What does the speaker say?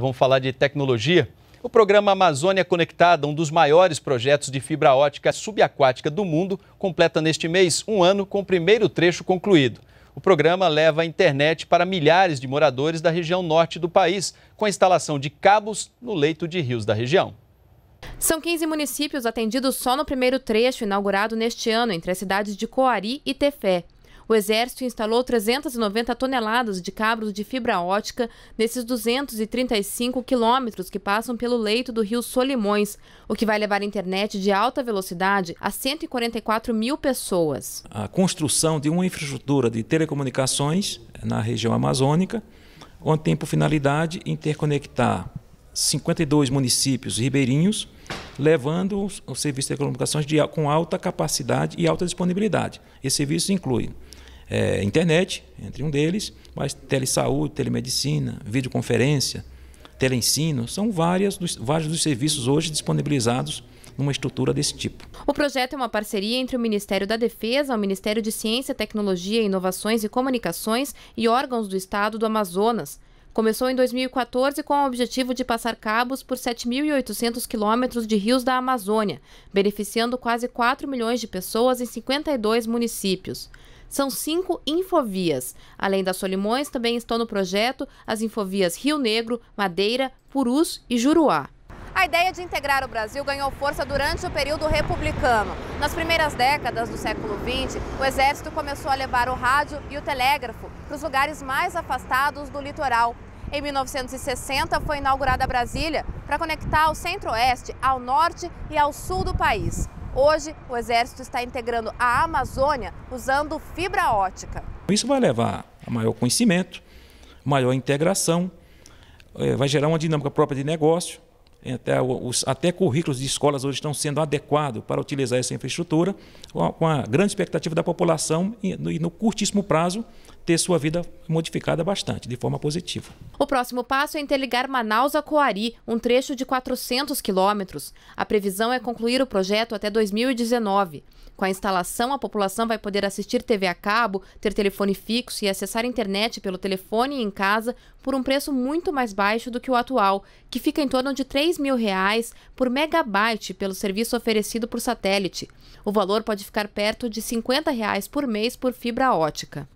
Vamos falar de tecnologia. O programa Amazônia Conectada, um dos maiores projetos de fibra ótica subaquática do mundo, completa neste mês um ano com o primeiro trecho concluído. O programa leva a internet para milhares de moradores da região norte do país, com a instalação de cabos no leito de rios da região. São 15 municípios atendidos só no primeiro trecho, inaugurado neste ano, entre as cidades de Coari e Tefé. O Exército instalou 390 toneladas de cabos de fibra ótica nesses 235 quilômetros que passam pelo leito do rio Solimões, o que vai levar internet de alta velocidade a 144 mil pessoas. A construção de uma infraestrutura de telecomunicações na região amazônica, onde tem por finalidade interconectar 52 municípios ribeirinhos, levando o serviço de telecomunicações de, com alta capacidade e alta disponibilidade. Esse serviço inclui é, internet, entre um deles, mas telesaúde, telemedicina, videoconferência, teleensino, são várias dos, vários dos serviços hoje disponibilizados numa estrutura desse tipo. O projeto é uma parceria entre o Ministério da Defesa, o Ministério de Ciência, Tecnologia, Inovações e Comunicações e órgãos do Estado do Amazonas. Começou em 2014 com o objetivo de passar cabos por 7.800 quilômetros de rios da Amazônia, beneficiando quase 4 milhões de pessoas em 52 municípios. São cinco infovias. Além das Solimões, também estão no projeto as infovias Rio Negro, Madeira, Purus e Juruá. A ideia de integrar o Brasil ganhou força durante o período republicano. Nas primeiras décadas do século XX, o Exército começou a levar o rádio e o telégrafo para os lugares mais afastados do litoral. Em 1960, foi inaugurada Brasília para conectar o centro-oeste ao norte e ao sul do país. Hoje, o Exército está integrando a Amazônia usando fibra ótica. Isso vai levar a maior conhecimento, maior integração, é, vai gerar uma dinâmica própria de negócio. É, até, os, até currículos de escolas hoje estão sendo adequados para utilizar essa infraestrutura, com a, grande expectativa da população e no curtíssimo prazo ter sua vida modificada bastante, de forma positiva. O próximo passo é interligar Manaus a Coari, um trecho de 400 quilômetros. A previsão é concluir o projeto até 2019. Com a instalação, a população vai poder assistir TV a cabo, ter telefone fixo e acessar a internet pelo telefone em casa por um preço muito mais baixo do que o atual, que fica em torno de R$ 3 mil reais por megabyte pelo serviço oferecido por satélite. O valor pode ficar perto de R$ 50 reais por mês por fibra ótica.